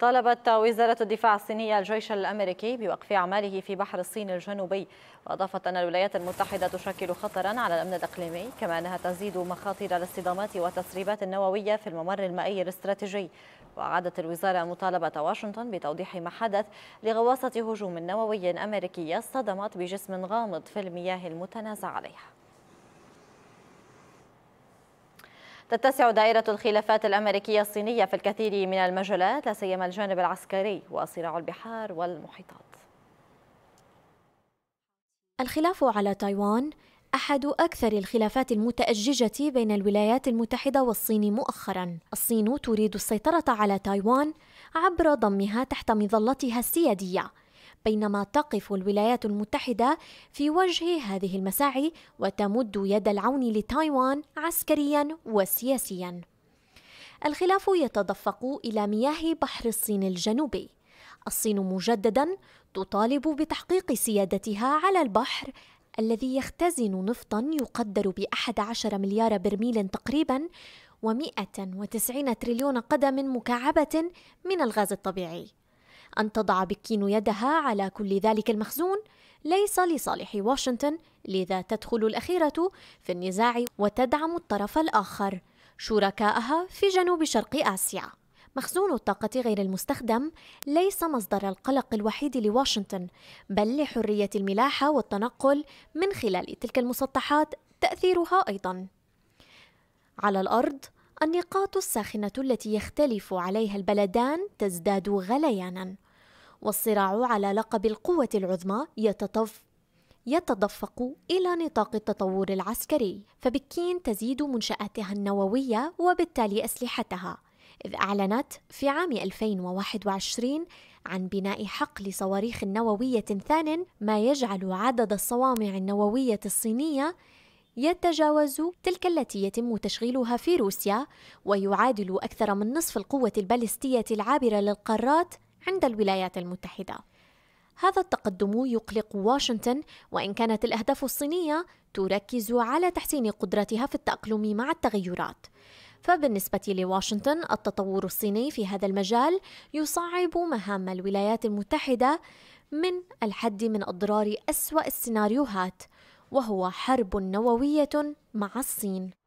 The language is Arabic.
طالبت وزارة الدفاع الصينية الجيش الأمريكي بوقف أعماله في بحر الصين الجنوبي وأضافت أن الولايات المتحدة تشكل خطرا على الأمن الإقليمي كما أنها تزيد مخاطر الاصطدامات والتسريبات النووية في الممر المائي الاستراتيجي وأعادت الوزارة مطالبة واشنطن بتوضيح ما حدث لغواصة هجوم نووي أمريكي اصطدمت بجسم غامض في المياه المتنازع عليها تتسع دائرة الخلافات الأمريكية الصينية في الكثير من المجالات لا سيما الجانب العسكري وصراع البحار والمحيطات. الخلاف على تايوان أحد أكثر الخلافات المتأججة بين الولايات المتحدة والصين مؤخرا. الصين تريد السيطرة على تايوان عبر ضمها تحت مظلتها السيادية بينما تقف الولايات المتحدة في وجه هذه المساعي وتمد يد العون لتايوان عسكريا وسياسيا. الخلاف يتدفق إلى مياه بحر الصين الجنوبي. الصين مجددا تطالب بتحقيق سيادتها على البحر الذي يختزن نفطا يقدر بأحد عشر مليار برميل تقريبا و وتسعين تريليون قدم مكعبة من الغاز الطبيعي أن تضع بكين يدها على كل ذلك المخزون ليس لصالح واشنطن لذا تدخل الأخيرة في النزاع وتدعم الطرف الآخر شركائها في جنوب شرق آسيا مخزون الطاقة غير المستخدم ليس مصدر القلق الوحيد لواشنطن بل لحرية الملاحة والتنقل من خلال تلك المسطحات تأثيرها أيضا على الأرض النقاط الساخنة التي يختلف عليها البلدان تزداد غليانا والصراع على لقب القوة العظمى يتطف يتدفق إلى نطاق التطور العسكري فبكين تزيد منشآتها النووية وبالتالي أسلحتها إذ أعلنت في عام 2021 عن بناء حقل صواريخ نووية ثان ما يجعل عدد الصوامع النووية الصينية يتجاوز تلك التي يتم تشغيلها في روسيا ويعادل أكثر من نصف القوة البالستية العابرة للقارات عند الولايات المتحدة هذا التقدم يقلق واشنطن وإن كانت الأهداف الصينية تركز على تحسين قدرتها في التأقلم مع التغيرات فبالنسبة لواشنطن التطور الصيني في هذا المجال يصعب مهام الولايات المتحدة من الحد من أضرار أسوأ السيناريوهات وهو حرب نووية مع الصين